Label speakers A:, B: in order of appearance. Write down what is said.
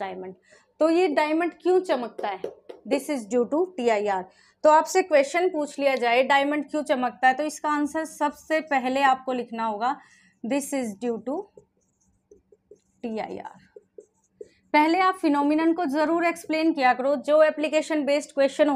A: diamond तो ये diamond क्यों चमकता है this is due to T I R तो आपसे क्वेश्चन पूछ लिया जाए डायमंड क्यों चमकता है तो इसका आंसर सबसे पहले आपको लिखना होगा this is due to T I R पहले आप फिनोमिनन को जरूर एक्सप्लेन किया करो जो एप्लीकेशन बेस्ड क्वेश्चन